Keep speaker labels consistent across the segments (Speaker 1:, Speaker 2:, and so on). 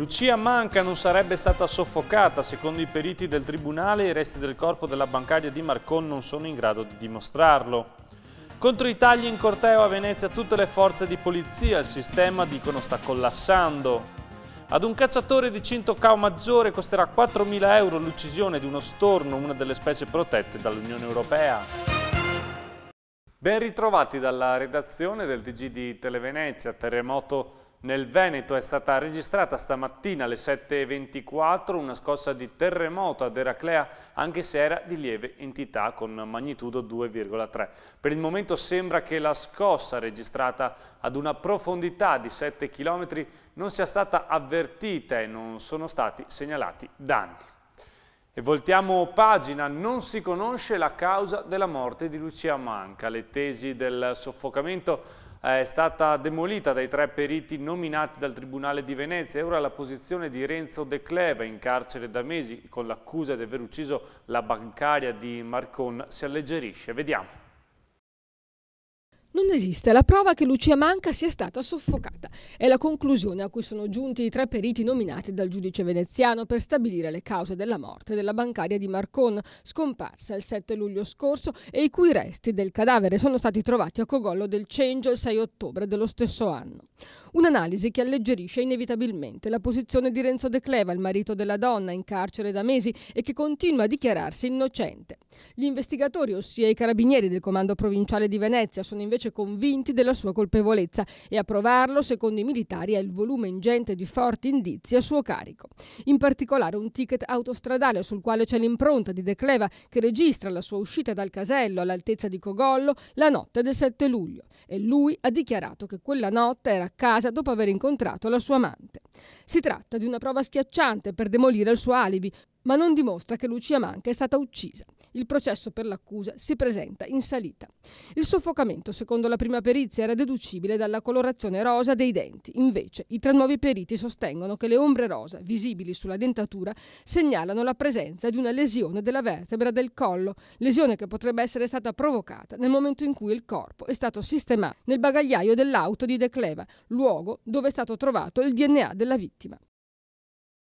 Speaker 1: Lucia Manca non sarebbe stata soffocata, secondo i periti del tribunale i resti del corpo della bancaria di Marcon non sono in grado di dimostrarlo. Contro i tagli in corteo a Venezia tutte le forze di polizia, il sistema dicono sta collassando. Ad un cacciatore di cinto cao maggiore costerà 4.000 euro l'uccisione di uno storno, una delle specie protette dall'Unione Europea. Ben ritrovati dalla redazione del DG di Televenezia, terremoto nel Veneto è stata registrata stamattina alle 7.24 una scossa di terremoto ad Eraclea, anche se era di lieve entità con magnitudo 2,3. Per il momento sembra che la scossa registrata ad una profondità di 7 km non sia stata avvertita e non sono stati segnalati danni. E voltiamo pagina, non si conosce la causa della morte di Lucia Manca. Le tesi del soffocamento è stata demolita dai tre periti nominati dal Tribunale di Venezia e ora la posizione di Renzo De Cleva in carcere da mesi con l'accusa di aver ucciso la bancaria di Marcon si alleggerisce. Vediamo.
Speaker 2: Non esiste la prova che Lucia Manca sia stata soffocata. È la conclusione a cui sono giunti i tre periti nominati dal giudice veneziano per stabilire le cause della morte della bancaria di Marcon, scomparsa il 7 luglio scorso e i cui resti del cadavere sono stati trovati a Cogollo del Cengio il 6 ottobre dello stesso anno. Un'analisi che alleggerisce inevitabilmente la posizione di Renzo De Cleva, il marito della donna in carcere da mesi e che continua a dichiararsi innocente. Gli investigatori, ossia i carabinieri del comando provinciale di Venezia, sono invece invece convinti della sua colpevolezza e a provarlo, secondo i militari, è il volume ingente di forti indizi a suo carico. In particolare un ticket autostradale sul quale c'è l'impronta di De Cleva che registra la sua uscita dal casello all'altezza di Cogollo la notte del 7 luglio e lui ha dichiarato che quella notte era a casa dopo aver incontrato la sua amante. Si tratta di una prova schiacciante per demolire il suo alibi, ma non dimostra che Lucia Manca è stata uccisa. Il processo per l'accusa si presenta in salita. Il soffocamento, secondo la prima perizia, era deducibile dalla colorazione rosa dei denti. Invece, i tre nuovi periti sostengono che le ombre rosa, visibili sulla dentatura, segnalano la presenza di una lesione della vertebra del collo, lesione che potrebbe essere stata provocata nel momento in cui il corpo è stato sistemato nel bagagliaio dell'auto di De Cleva, luogo dove è stato trovato il DNA della vittima.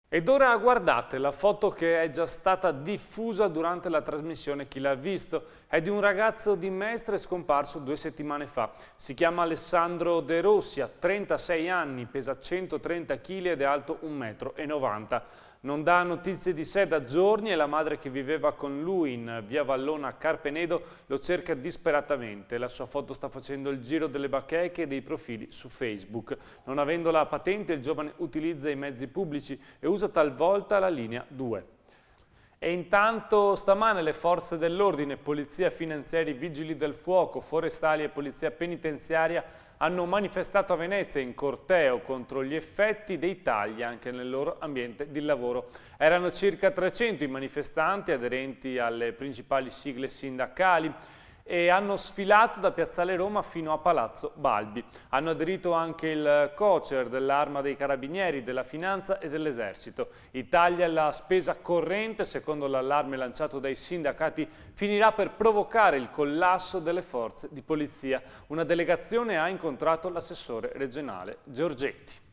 Speaker 1: Ed ora guardate la foto che è già stata diffusa durante la trasmissione Chi l'ha visto? È di un ragazzo di Mestre scomparso due settimane fa. Si chiama Alessandro De Rossi, ha 36 anni, pesa 130 kg ed è alto 1,90 m non dà notizie di sé da giorni e la madre che viveva con lui in via Vallona a Carpenedo lo cerca disperatamente. La sua foto sta facendo il giro delle bacheche e dei profili su Facebook. Non avendo la patente il giovane utilizza i mezzi pubblici e usa talvolta la linea 2. E intanto stamane le forze dell'ordine, polizia finanziari, vigili del fuoco, forestali e polizia penitenziaria hanno manifestato a Venezia in corteo contro gli effetti dei tagli anche nel loro ambiente di lavoro. Erano circa 300 i manifestanti aderenti alle principali sigle sindacali, e hanno sfilato da Piazzale Roma fino a Palazzo Balbi. Hanno aderito anche il COCER dell'Arma dei Carabinieri, della Finanza e dell'Esercito. Italia la spesa corrente, secondo l'allarme lanciato dai sindacati, finirà per provocare il collasso delle forze di polizia. Una delegazione ha incontrato l'assessore regionale Giorgetti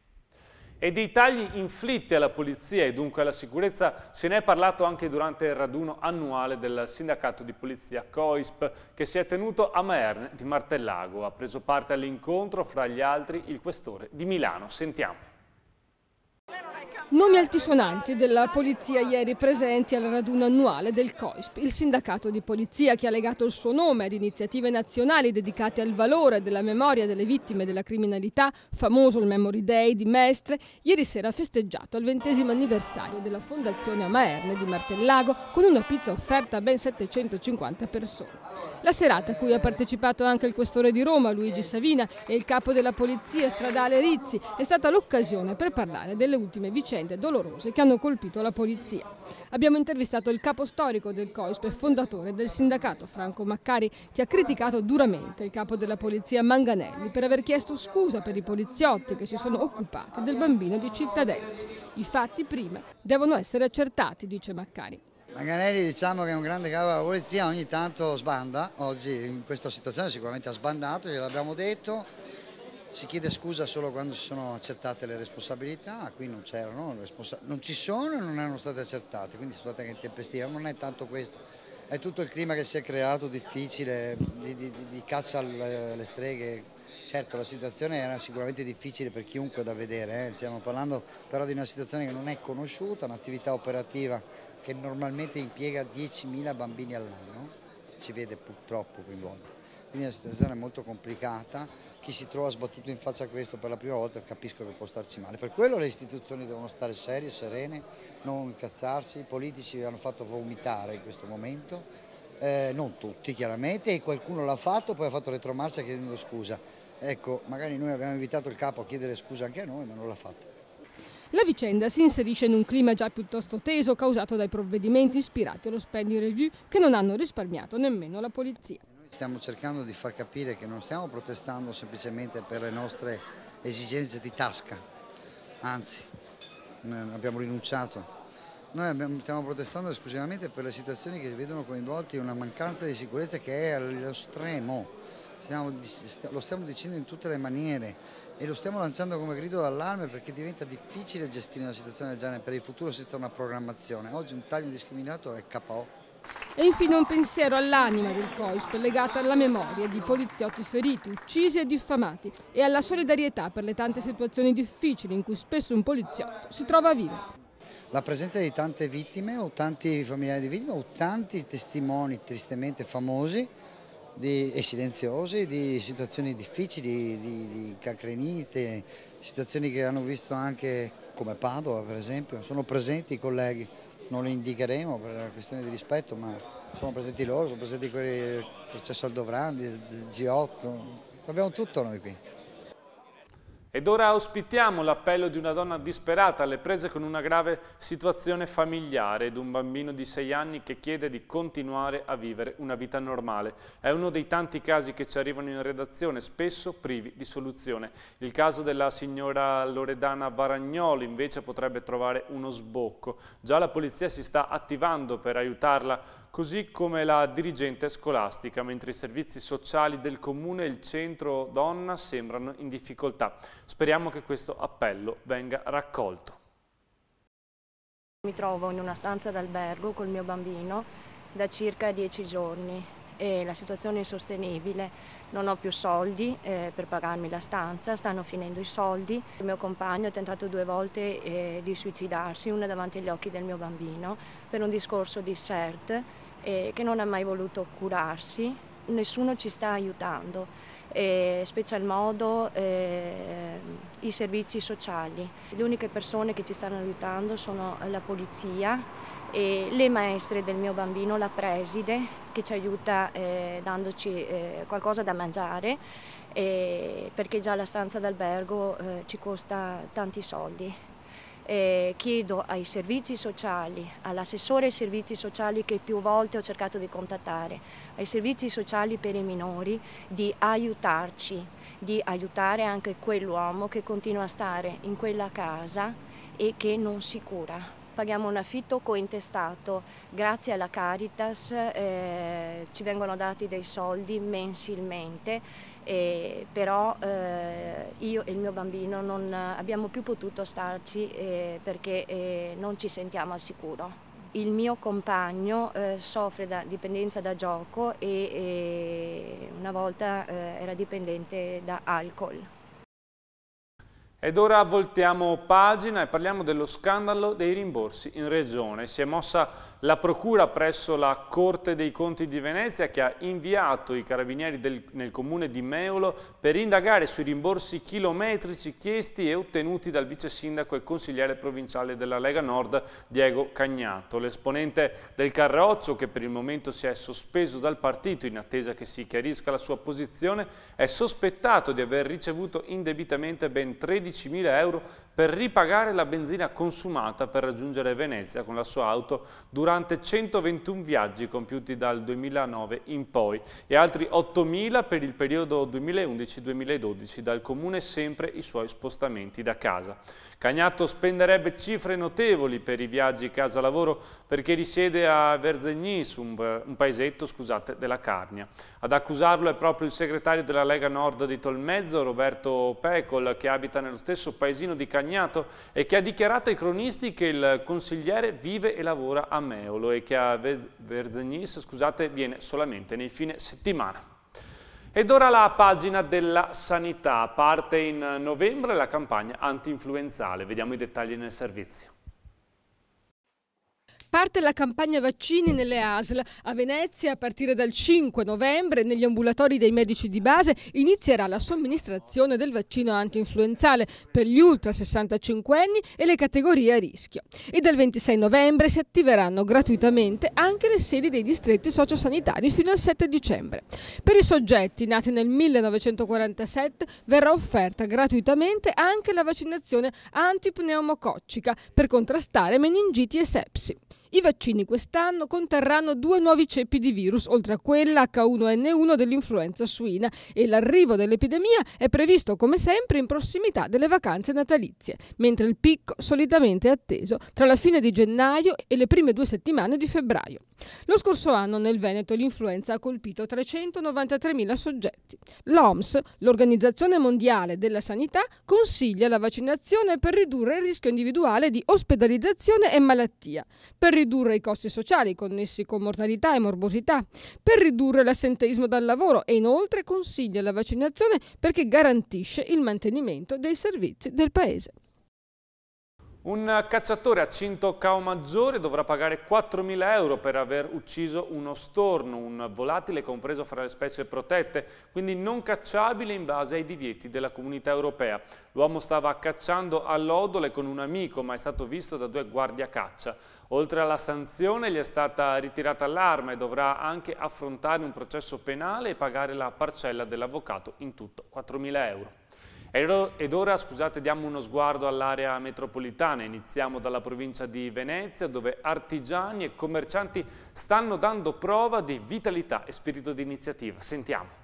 Speaker 1: e dei tagli inflitti alla polizia e dunque alla sicurezza se ne è parlato anche durante il raduno annuale del sindacato di polizia COISP che si è tenuto a Maerne di Martellago. Ha preso parte all'incontro fra gli altri il questore di Milano. Sentiamo.
Speaker 2: Nomi altisonanti della polizia ieri presenti al raduno annuale del COISP, il sindacato di polizia che ha legato il suo nome ad iniziative nazionali dedicate al valore della memoria delle vittime della criminalità, famoso il Memory Day di Mestre, ieri sera ha festeggiato il ventesimo anniversario della fondazione Amaerne di Martellago con una pizza offerta a ben 750 persone. La serata a cui ha partecipato anche il questore di Roma Luigi Savina e il capo della polizia stradale Rizzi è stata l'occasione per parlare delle ultime vicende vicende dolorose che hanno colpito la polizia. Abbiamo intervistato il capo storico del COISP e fondatore del sindacato Franco Maccari che ha criticato duramente il capo della polizia Manganelli per aver chiesto scusa per i poliziotti che si sono occupati del bambino di Cittadella. I fatti prima devono essere accertati, dice Maccari.
Speaker 3: Manganelli diciamo che è un grande capo della polizia, ogni tanto sbanda, oggi in questa situazione sicuramente ha sbandato, gliel'abbiamo detto, si chiede scusa solo quando si sono accertate le responsabilità, qui non c'erano, non ci sono e non erano state accertate, quindi sono state anche tempestive, non è tanto questo, è tutto il clima che si è creato difficile, di, di, di caccia alle streghe, certo la situazione era sicuramente difficile per chiunque da vedere, eh. stiamo parlando però di una situazione che non è conosciuta, un'attività operativa che normalmente impiega 10.000 bambini all'anno, ci vede purtroppo coinvolti quindi è una situazione molto complicata, chi si trova sbattuto in faccia a questo per la prima volta capisco che può starci male, per quello le istituzioni devono stare serie, serene, non incazzarsi, i politici vi hanno fatto vomitare in questo momento, eh, non tutti chiaramente, e qualcuno l'ha fatto, poi ha fatto retromarcia chiedendo scusa. Ecco, magari noi abbiamo invitato il capo a chiedere scusa anche a noi, ma non l'ha fatto.
Speaker 2: La vicenda si inserisce in un clima già piuttosto teso causato dai provvedimenti ispirati allo spending review che non hanno risparmiato nemmeno la polizia.
Speaker 3: Stiamo cercando di far capire che non stiamo protestando semplicemente per le nostre esigenze di tasca, anzi abbiamo rinunciato. Noi abbiamo, stiamo protestando esclusivamente per le situazioni che vedono coinvolti una mancanza di sicurezza che è allo stremo. Stiamo, lo stiamo dicendo in tutte le maniere e lo stiamo lanciando come grido d'allarme perché diventa difficile gestire una situazione del genere per il futuro senza una programmazione. Oggi un taglio indiscriminato è KO. E infine
Speaker 2: un pensiero all'anima del COISP legata alla memoria di poliziotti feriti, uccisi e diffamati e alla solidarietà per le tante situazioni difficili in cui spesso un poliziotto si trova
Speaker 3: a vivere. La presenza di tante vittime o tanti familiari di vittime o tanti testimoni tristemente famosi di, e silenziosi di situazioni difficili, di, di cancrenite, situazioni che hanno visto anche come Padova per esempio, sono presenti i colleghi non le indicheremo per una questione di rispetto, ma sono presenti loro, sono presenti quelli, c'è Saldovrandi, il G8, abbiamo tutto noi qui.
Speaker 1: Ed ora ospitiamo l'appello di una donna disperata alle prese con una grave situazione familiare ed un bambino di sei anni che chiede di continuare a vivere una vita normale. È uno dei tanti casi che ci arrivano in redazione, spesso privi di soluzione. Il caso della signora Loredana Varagnolo invece potrebbe trovare uno sbocco. Già la polizia si sta attivando per aiutarla così come la dirigente scolastica, mentre i servizi sociali del comune e il centro donna sembrano in difficoltà. Speriamo che questo appello venga raccolto.
Speaker 4: Mi trovo in una stanza d'albergo col mio bambino da circa dieci giorni e la situazione è insostenibile. Non ho più soldi eh, per pagarmi la stanza, stanno finendo i soldi. Il mio compagno ha tentato due volte eh, di suicidarsi, una davanti agli occhi del mio bambino, per un discorso di CERT eh, che non ha mai voluto curarsi. Nessuno ci sta aiutando e in special modo eh, i servizi sociali. Le uniche persone che ci stanno aiutando sono la polizia e le maestre del mio bambino, la preside, che ci aiuta eh, dandoci eh, qualcosa da mangiare perché già la stanza d'albergo ci costa tanti soldi. Eh, chiedo ai servizi sociali, all'assessore ai servizi sociali che più volte ho cercato di contattare, ai servizi sociali per i minori di aiutarci, di aiutare anche quell'uomo che continua a stare in quella casa e che non si cura paghiamo un affitto cointestato. Grazie alla Caritas eh, ci vengono dati dei soldi mensilmente, eh, però eh, io e il mio bambino non abbiamo più potuto starci eh, perché eh, non ci sentiamo al sicuro il mio compagno eh, soffre da dipendenza da gioco e, e eh, una volta eh, era dipendente da alcol.
Speaker 1: Ed ora voltiamo pagina e parliamo dello scandalo dei rimborsi in regione. Si è mossa la procura presso la Corte dei Conti di Venezia che ha inviato i carabinieri del, nel comune di Meolo per indagare sui rimborsi chilometrici chiesti e ottenuti dal vice sindaco e consigliere provinciale della Lega Nord Diego Cagnato. L'esponente del Carroccio, che per il momento si è sospeso dal partito in attesa che si chiarisca la sua posizione, è sospettato di aver ricevuto indebitamente ben 13 15.000 euro per ripagare la benzina consumata per raggiungere Venezia con la sua auto durante 121 viaggi compiuti dal 2009 in poi e altri 8.000 per il periodo 2011-2012 dal comune sempre i suoi spostamenti da casa. Cagnato spenderebbe cifre notevoli per i viaggi casa-lavoro perché risiede a Verzegnis, un, paesetto scusate, della Carnia. Ad accusarlo è proprio il segretario della Lega Nord di Tolmezzo, Roberto Pecol, che abita nello stesso paesino di Cagnato guadagnato e che ha dichiarato ai cronisti che il consigliere vive e lavora a Meolo e che a Verzenis scusate, viene solamente nei fine settimana. Ed ora la pagina della sanità. Parte in novembre la campagna anti-influenzale. Vediamo i dettagli nel servizio.
Speaker 2: Parte la campagna vaccini nelle ASL. A Venezia, a partire dal 5 novembre, negli ambulatori dei medici di base inizierà la somministrazione del vaccino anti-influenzale per gli ultra 65 anni e le categorie a rischio. E dal 26 novembre si attiveranno gratuitamente anche le sedi dei distretti sociosanitari fino al 7 dicembre. Per i soggetti nati nel 1947 verrà offerta gratuitamente anche la vaccinazione antipneumococcica per contrastare meningiti e sepsi. I vaccini quest'anno conterranno due nuovi ceppi di virus, oltre a quella H1N1 dell'influenza suina e l'arrivo dell'epidemia è previsto come sempre in prossimità delle vacanze natalizie, mentre il picco solitamente è atteso tra la fine di gennaio e le prime due settimane di febbraio. Lo scorso anno nel Veneto l'influenza ha colpito 393.000 soggetti. L'OMS, l'Organizzazione Mondiale della Sanità, consiglia la vaccinazione per ridurre il rischio individuale di ospedalizzazione e malattia. Per ridurre i costi sociali connessi con mortalità e morbosità, per ridurre l'assenteismo dal lavoro e inoltre consiglia la vaccinazione perché garantisce il mantenimento dei servizi del Paese.
Speaker 1: Un cacciatore a Cintocao Maggiore dovrà pagare 4.000 euro per aver ucciso uno storno, un volatile compreso fra le specie protette, quindi non cacciabile in base ai divieti della comunità europea. L'uomo stava cacciando all'odole con un amico, ma è stato visto da due guardia caccia. Oltre alla sanzione gli è stata ritirata l'arma e dovrà anche affrontare un processo penale e pagare la parcella dell'avvocato, in tutto 4.000 euro. Ed ora, scusate, diamo uno sguardo all'area metropolitana. Iniziamo dalla provincia di Venezia, dove artigiani e commercianti stanno dando prova di vitalità e spirito di iniziativa. Sentiamo.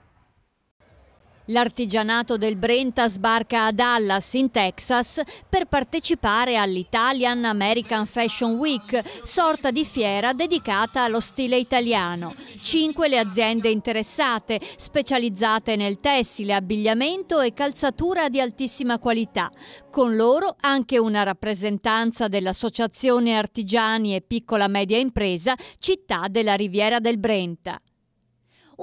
Speaker 5: L'artigianato del Brenta sbarca a Dallas, in Texas, per partecipare all'Italian American Fashion Week, sorta di fiera dedicata allo stile italiano. Cinque le aziende interessate, specializzate nel tessile, abbigliamento e calzatura di altissima qualità. Con loro anche una rappresentanza dell'Associazione Artigiani e Piccola Media Impresa, città della Riviera del Brenta.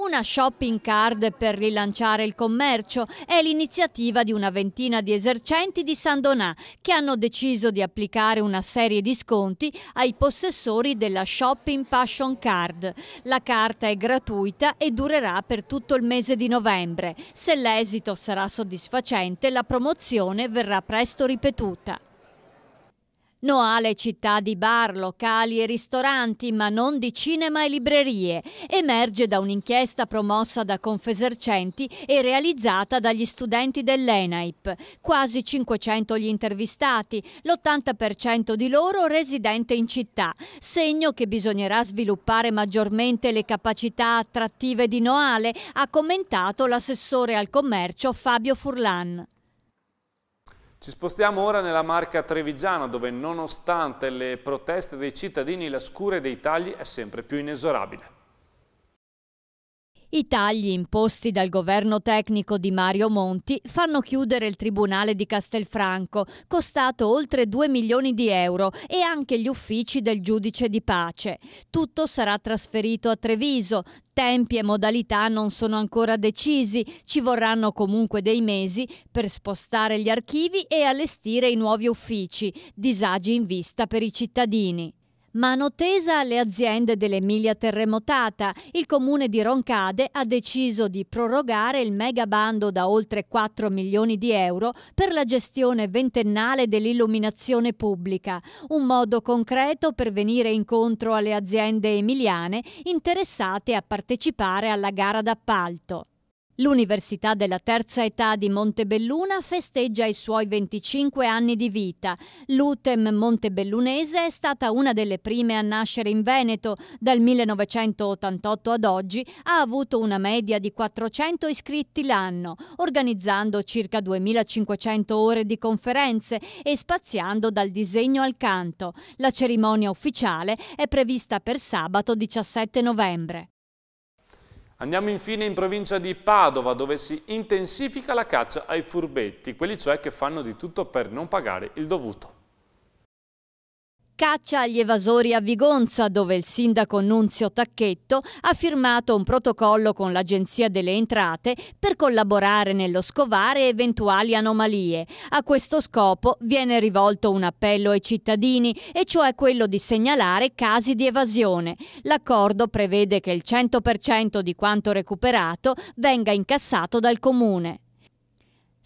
Speaker 5: Una shopping card per rilanciare il commercio è l'iniziativa di una ventina di esercenti di San Donà che hanno deciso di applicare una serie di sconti ai possessori della Shopping Passion Card. La carta è gratuita e durerà per tutto il mese di novembre. Se l'esito sarà soddisfacente, la promozione verrà presto ripetuta. No alle città di bar, locali e ristoranti, ma non di cinema e librerie, emerge da un'inchiesta promossa da Confesercenti e realizzata dagli studenti dell'ENAIP. Quasi 500 gli intervistati, l'80% di loro residente in città, segno che bisognerà sviluppare maggiormente le capacità attrattive di Noale, ha commentato l'assessore al commercio Fabio Furlan.
Speaker 1: Ci spostiamo ora nella marca trevigiana dove nonostante le proteste dei cittadini la scure dei tagli è sempre più inesorabile.
Speaker 5: I tagli imposti dal governo tecnico di Mario Monti fanno chiudere il Tribunale di Castelfranco, costato oltre 2 milioni di euro, e anche gli uffici del giudice di pace. Tutto sarà trasferito a Treviso. Tempi e modalità non sono ancora decisi, ci vorranno comunque dei mesi per spostare gli archivi e allestire i nuovi uffici, disagi in vista per i cittadini. Mano tesa alle aziende dell'Emilia terremotata, il comune di Roncade ha deciso di prorogare il megabando da oltre 4 milioni di euro per la gestione ventennale dell'illuminazione pubblica, un modo concreto per venire incontro alle aziende emiliane interessate a partecipare alla gara d'appalto. L'Università della Terza Età di Montebelluna festeggia i suoi 25 anni di vita. L'UTEM montebellunese è stata una delle prime a nascere in Veneto. Dal 1988 ad oggi ha avuto una media di 400 iscritti l'anno, organizzando circa 2500 ore di conferenze e spaziando dal disegno al canto. La cerimonia ufficiale è prevista per sabato 17 novembre.
Speaker 1: Andiamo infine in provincia di Padova dove si intensifica la caccia ai furbetti, quelli cioè che fanno di tutto per non pagare il dovuto.
Speaker 5: Caccia agli evasori a Vigonza, dove il sindaco Nunzio Tacchetto ha firmato un protocollo con l'Agenzia delle Entrate per collaborare nello scovare eventuali anomalie. A questo scopo viene rivolto un appello ai cittadini, e cioè quello di segnalare casi di evasione. L'accordo prevede che il 100% di quanto recuperato venga incassato dal comune.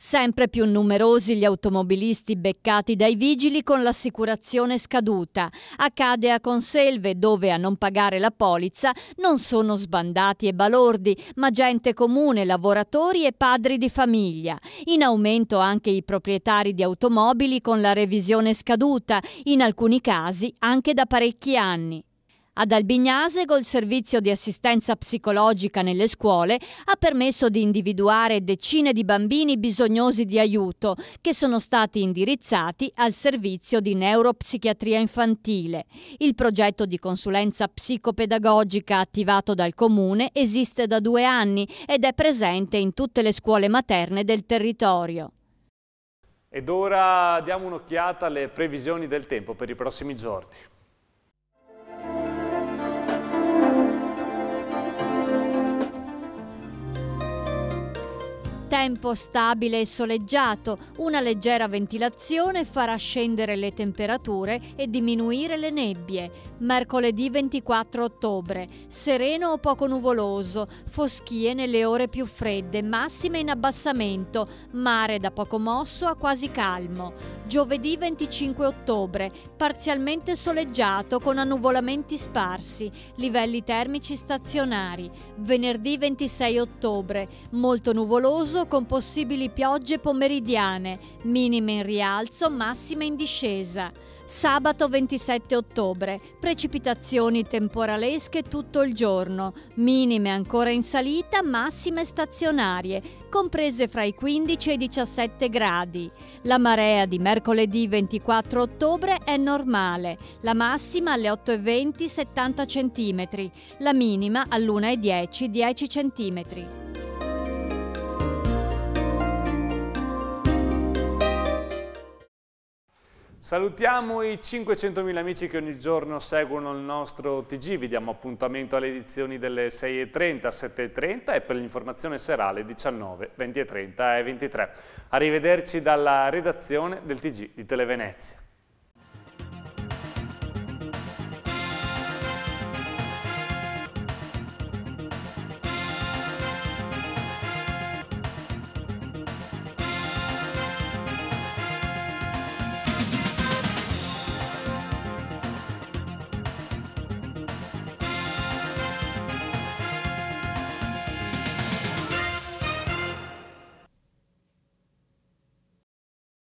Speaker 5: Sempre più numerosi gli automobilisti beccati dai vigili con l'assicurazione scaduta. Accade a Conselve dove a non pagare la polizza non sono sbandati e balordi, ma gente comune, lavoratori e padri di famiglia. In aumento anche i proprietari di automobili con la revisione scaduta, in alcuni casi anche da parecchi anni. Ad Albignasego il servizio di assistenza psicologica nelle scuole ha permesso di individuare decine di bambini bisognosi di aiuto che sono stati indirizzati al servizio di neuropsichiatria infantile. Il progetto di consulenza psicopedagogica attivato dal Comune esiste da due anni ed è presente in tutte le scuole materne del territorio.
Speaker 1: Ed ora diamo un'occhiata alle previsioni del tempo per i prossimi giorni.
Speaker 5: Tempo stabile e soleggiato, una leggera ventilazione farà scendere le temperature e diminuire le nebbie. Mercoledì 24 ottobre, sereno o poco nuvoloso, foschie nelle ore più fredde, massime in abbassamento, mare da poco mosso a quasi calmo. Giovedì 25 ottobre, parzialmente soleggiato con annuvolamenti sparsi, livelli termici stazionari. Venerdì 26 ottobre, molto nuvoloso Veneto con possibili piogge pomeridiane, minime in rialzo, massime in discesa. Sabato 27 ottobre, precipitazioni temporalesche tutto il giorno, minime ancora in salita, massime stazionarie, comprese fra i 15 e i 17 gradi. La marea di mercoledì 24 ottobre è normale, la massima alle 8,20-70 cm, la minima all'1,10-10 cm.
Speaker 1: Salutiamo i 500.000 amici che ogni giorno seguono il nostro TG, vi diamo appuntamento alle edizioni delle 6.30, 7.30 e per l'informazione serale 19, 20.30 e 23. Arrivederci dalla redazione del TG di Televenezia.